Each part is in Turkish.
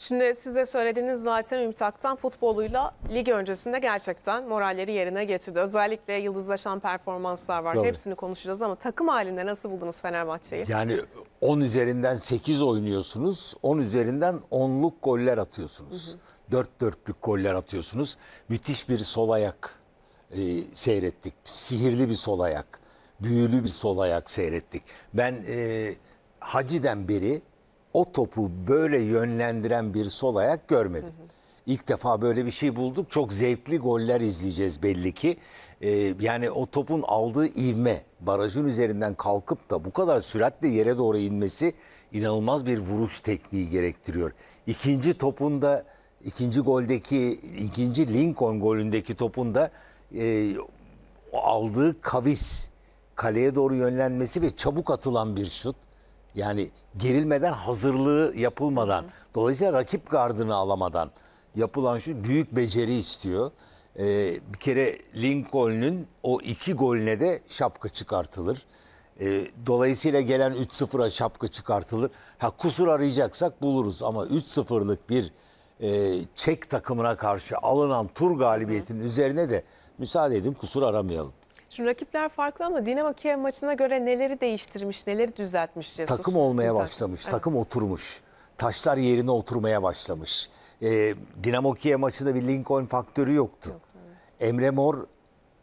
Şimdi size söylediğiniz zaten Ümit Aktan futboluyla lig öncesinde gerçekten moralleri yerine getirdi. Özellikle yıldızlaşan performanslar var. Tabii. Hepsini konuşacağız ama takım halinde nasıl buldunuz Fenerbahçe'yi? Yani 10 üzerinden 8 oynuyorsunuz. 10 üzerinden 10'luk goller atıyorsunuz. Hı hı. 4-4'lük goller atıyorsunuz. Müthiş bir sol ayak e, seyrettik. Sihirli bir sol ayak. Büyülü bir sol ayak seyrettik. Ben e, Hacı'den beri o topu böyle yönlendiren bir sol ayak görmedim. Hı hı. İlk defa böyle bir şey bulduk. Çok zevkli goller izleyeceğiz belli ki. Ee, yani o topun aldığı ivme, barajın üzerinden kalkıp da bu kadar süratle yere doğru inmesi inanılmaz bir vuruş tekniği gerektiriyor. İkinci topunda, ikinci goldeki, ikinci Lincoln golündeki topunda e, aldığı kavis, kaleye doğru yönlenmesi ve çabuk atılan bir şut. Yani gerilmeden hazırlığı yapılmadan, dolayısıyla rakip gardını alamadan yapılan şu büyük beceri istiyor. Ee, bir kere Lincoln'ün o iki golüne de şapka çıkartılır. Ee, dolayısıyla gelen 3-0'a şapka çıkartılır. Ha kusur arayacaksak buluruz ama 3-0'lık bir e, Çek takımına karşı alınan tur galibiyetinin üzerine de müsaade edin kusur aramayalım. Şimdi rakipler farklı ama Dinamo Kiev maçına göre neleri değiştirmiş, neleri düzeltmiş Jesus? Takım olmaya başlamış, evet. takım oturmuş. Taşlar yerine oturmaya başlamış. Ee, Dinamo Kiev maçında bir Lincoln faktörü yoktu. Yok, evet. Emre Mor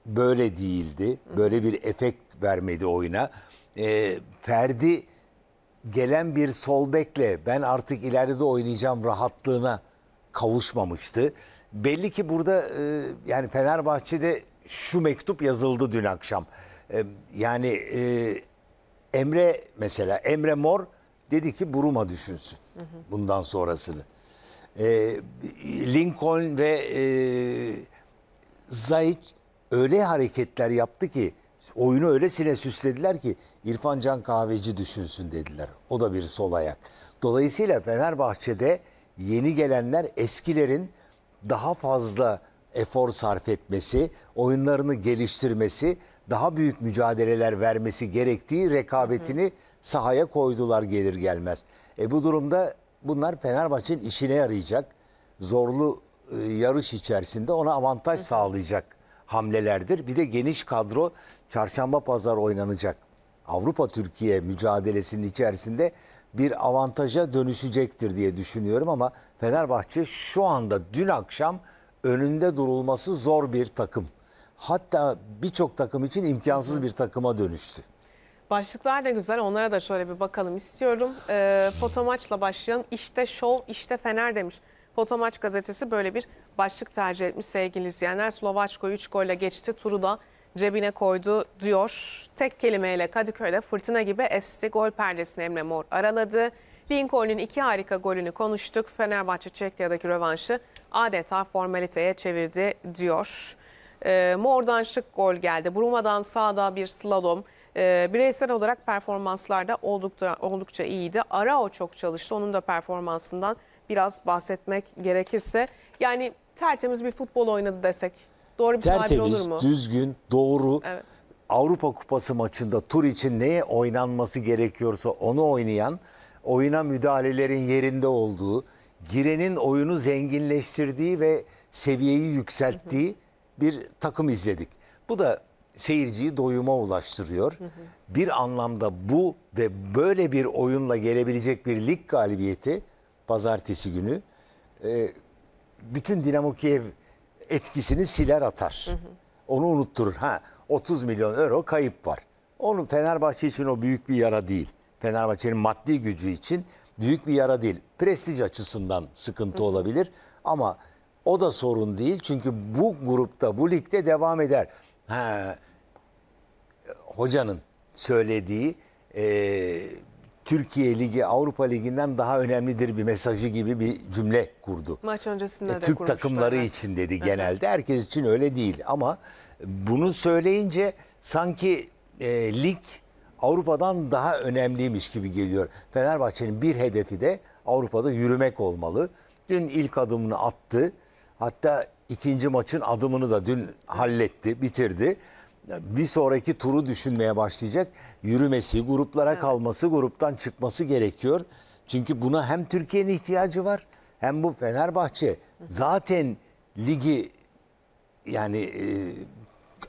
böyle değildi. Böyle bir efekt vermedi oyuna. Ee, Ferdi gelen bir sol bekle ben artık ileride oynayacağım rahatlığına kavuşmamıştı. Belli ki burada e, yani Fenerbahçe'de şu mektup yazıldı dün akşam. E, yani e, Emre mesela Emre Mor dedi ki Buruma düşünsün hı hı. bundan sonrasını. E, Lincoln ve e, Zayt öyle hareketler yaptı ki oyunu öylesine süslediler ki İrfan Can Kahveci düşünsün dediler. O da bir sol ayak. Dolayısıyla Fenerbahçe'de yeni gelenler eskilerin daha fazla efor sarf etmesi, oyunlarını geliştirmesi, daha büyük mücadeleler vermesi gerektiği rekabetini sahaya koydular gelir gelmez. E bu durumda bunlar Fenerbahçe'nin işine yarayacak. Zorlu e, yarış içerisinde ona avantaj sağlayacak hamlelerdir. Bir de geniş kadro çarşamba pazar oynanacak. Avrupa Türkiye mücadelesinin içerisinde bir avantaja dönüşecektir diye düşünüyorum ama Fenerbahçe şu anda dün akşam önünde durulması zor bir takım. Hatta birçok takım için imkansız bir takıma dönüştü. Başlıklar da güzel. Onlara da şöyle bir bakalım istiyorum. E, maçla başlayalım. İşte şov, işte Fener demiş. Foto maç gazetesi böyle bir başlık tercih etmiş sevgili izleyenler. Slovaçko 3 golle geçti. Turu da cebine koydu diyor. Tek kelimeyle Kadıköy'de fırtına gibi esti. Gol perdesini Emre Mor araladı. Lincoln'un iki harika golünü konuştuk. Fenerbahçe Çekya'daki rövanşı adeta formaliteye çevirdi diyor. E, Mor'dan şık gol geldi. Bruma'dan sağda bir slalom. E, bireysel olarak performanslarda oldukça, oldukça iyiydi. Arao çok çalıştı. Onun da performansından biraz bahsetmek gerekirse. Yani tertemiz bir futbol oynadı desek doğru bir tabir olur mu? Tertemiz, düzgün, doğru. Evet. Avrupa Kupası maçında tur için neye oynanması gerekiyorsa onu oynayan oyuna müdahalelerin yerinde olduğu, girenin oyunu zenginleştirdiği ve seviyeyi yükselttiği bir takım izledik. Bu da seyirciyi doyuma ulaştırıyor. Bir anlamda bu ve böyle bir oyunla gelebilecek bir lig galibiyeti pazartesi günü e, bütün Dinamo Kiev etkisini siler atar. Onu unutturur. Ha 30 milyon euro kayıp var. Onun Fenerbahçe için o büyük bir yara değil. Fenerbahçe'nin maddi gücü için büyük bir yara değil. Prestij açısından sıkıntı olabilir ama o da sorun değil. Çünkü bu grupta, bu ligde devam eder. Ha, hocanın söylediği e, Türkiye Ligi Avrupa Ligi'nden daha önemlidir bir mesajı gibi bir cümle kurdu. Maç öncesinde e, de Türk takımları evet. için dedi genelde. Herkes için öyle değil ama bunu söyleyince sanki e, lig Avrupa'dan daha önemliymiş gibi geliyor. Fenerbahçe'nin bir hedefi de Avrupa'da yürümek olmalı. Dün ilk adımını attı. Hatta ikinci maçın adımını da dün halletti, bitirdi. Bir sonraki turu düşünmeye başlayacak. Yürümesi, gruplara evet. kalması, gruptan çıkması gerekiyor. Çünkü buna hem Türkiye'nin ihtiyacı var hem bu Fenerbahçe zaten ligi yani e,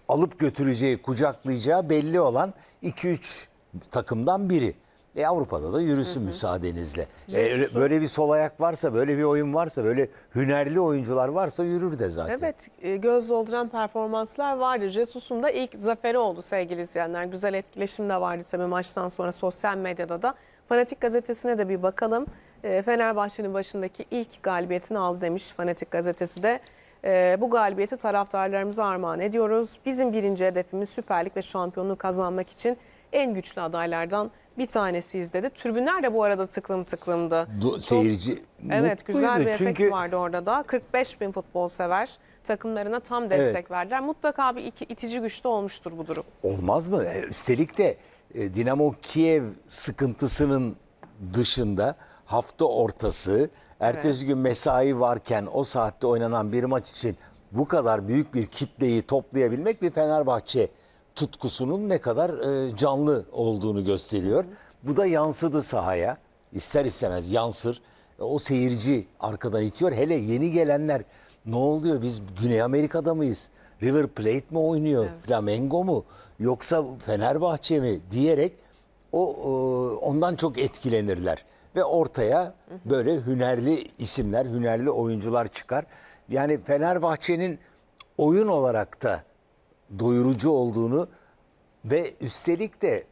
alıp götüreceği, kucaklayacağı belli olan 2-3 takımdan biri. E Avrupa'da da yürüsün hı hı. müsaadenizle. E, böyle bir sol ayak varsa, böyle bir oyun varsa, böyle hünerli oyuncular varsa yürür de zaten. Evet, e, göz dolduran performanslar vardı. Jesus'un da ilk zaferi oldu sevgili izleyenler. Güzel etkileşim de vardı tabii maçtan sonra sosyal medyada da. Fanatik gazetesine de bir bakalım. E, Fenerbahçe'nin başındaki ilk galibiyetini aldı demiş Fanatik gazetesi de. Ee, bu galibiyeti taraftarlarımıza armağan ediyoruz. Bizim birinci hedefimiz Süper Lig ve şampiyonluğu kazanmak için en güçlü adaylardan bir tanesiyiz dedi. Tribünler de bu arada tıklım tıklımdı. Du Çok, seyirci Evet güzel bir efekt vardı orada da. 45 bin futbol sever takımlarına tam destek evet. verdiler. Mutlaka bir itici güçte olmuştur bu durum. Olmaz mı? E, üstelik de e, Dinamo Kiev sıkıntısının dışında hafta ortası Ertesi gün mesai varken o saatte oynanan bir maç için bu kadar büyük bir kitleyi toplayabilmek bir Fenerbahçe tutkusunun ne kadar e, canlı olduğunu gösteriyor. Bu da yansıdı sahaya. İster istemez yansır. E, o seyirci arkadan itiyor. Hele yeni gelenler ne oluyor biz Güney Amerika'da mıyız? River Plate mi oynuyor? Flamengo mu? Yoksa Fenerbahçe mi? Diyerek o e, ondan çok etkilenirler. Ve ortaya böyle hünerli isimler, hünerli oyuncular çıkar. Yani Fenerbahçe'nin oyun olarak da doyurucu olduğunu ve üstelik de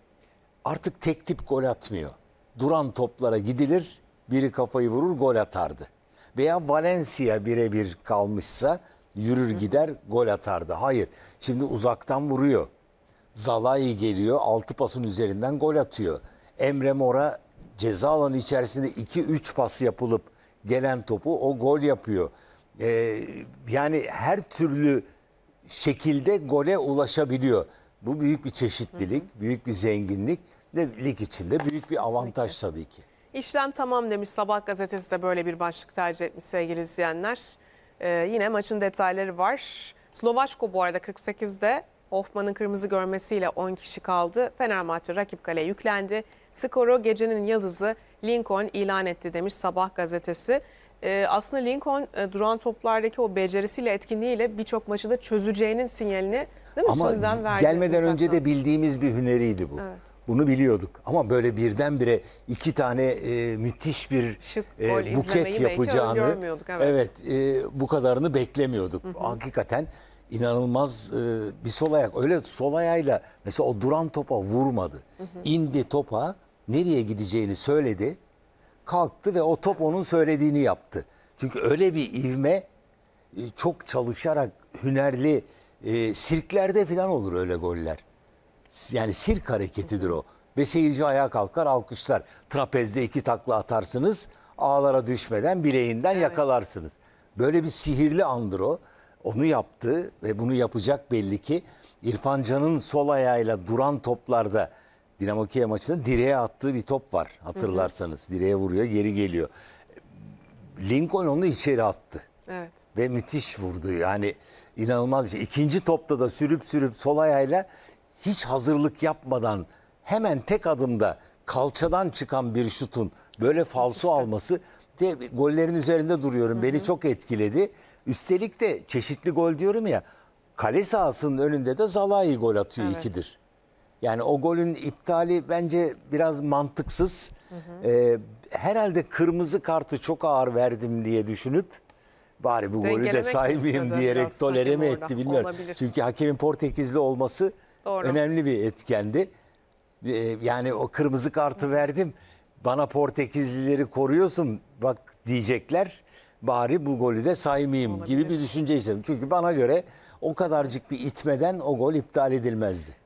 artık tek tip gol atmıyor. Duran toplara gidilir, biri kafayı vurur gol atardı. Veya Valencia birebir kalmışsa yürür gider gol atardı. Hayır. Şimdi uzaktan vuruyor. Zalai geliyor, altı pasın üzerinden gol atıyor. Emre Mora ceza alanı içerisinde 2-3 pas yapılıp gelen topu o gol yapıyor. Ee, yani her türlü şekilde gole ulaşabiliyor. Bu büyük bir çeşitlilik, hı hı. büyük bir zenginlik ve lig içinde büyük bir avantaj Kesinlikle. tabii ki. İşlem tamam demiş Sabah gazetesi de böyle bir başlık tercih etmiş sevgili izleyenler. Ee, yine maçın detayları var. Slovaçko bu arada 48'de Hoffman'ın kırmızı görmesiyle 10 kişi kaldı. Fenerbahçe rakip kaleye yüklendi. Skoru gecenin yıldızı Lincoln ilan etti demiş Sabah gazetesi. Ee, aslında Lincoln e, duran toplardaki o becerisiyle, etkinliğiyle birçok maçı da çözeceğinin sinyalini değil mi Ama sözden verdi? gelmeden mutlaka. önce de bildiğimiz bir hüneriydi bu. Evet. Bunu biliyorduk ama böyle birdenbire iki tane e, müthiş bir Şık e, buket yapacağını belki görmüyorduk, evet. evet e, bu kadarını beklemiyorduk. Hı hı. Hakikaten inanılmaz e, bir sol ayak öyle sol ayağıyla mesela o duran topa vurmadı. Hı hı. İndi topa nereye gideceğini söyledi. Kalktı ve o top onun söylediğini yaptı. Çünkü öyle bir ivme e, çok çalışarak hünerli e, sirklerde falan olur öyle goller. Yani sirk hareketidir o. Ve seyirci ayağa kalkar alkışlar. Trapezde iki takla atarsınız ağlara düşmeden bileğinden evet. yakalarsınız. Böyle bir sihirli andır o. Onu yaptı ve bunu yapacak belli ki. İrfan Can'ın sol ayağıyla duran toplarda Dinamo Kiev maçında direğe attığı bir top var hatırlarsanız. Hı hı. Direğe vuruyor geri geliyor. Lincoln onu içeri attı. Evet. Ve müthiş vurdu yani inanılmaz bir şey. İkinci topta da sürüp sürüp sol ayağıyla hiç hazırlık yapmadan hemen tek adımda kalçadan çıkan bir şutun böyle falso işte. alması de gollerin üzerinde duruyorum. Hı hı. Beni çok etkiledi. Üstelik de çeşitli gol diyorum ya. Kale sahasının önünde de Zalai gol atıyor evet. ikidir. Yani o golün iptali bence biraz mantıksız. Hı hı. Ee, herhalde kırmızı kartı çok ağır verdim diye düşünüp bari bu golü de saymayayım diyerek tolere mi etti bilmiyorum. Olabilir. Çünkü hakemin Portekizli olması Doğru. önemli bir etkendi. Ee, yani o kırmızı kartı verdim bana Portekizlileri koruyorsun bak diyecekler bari bu golü de saymayayım Olabilir. gibi bir düşünce istedim. Çünkü bana göre o kadarcık bir itmeden o gol iptal edilmezdi.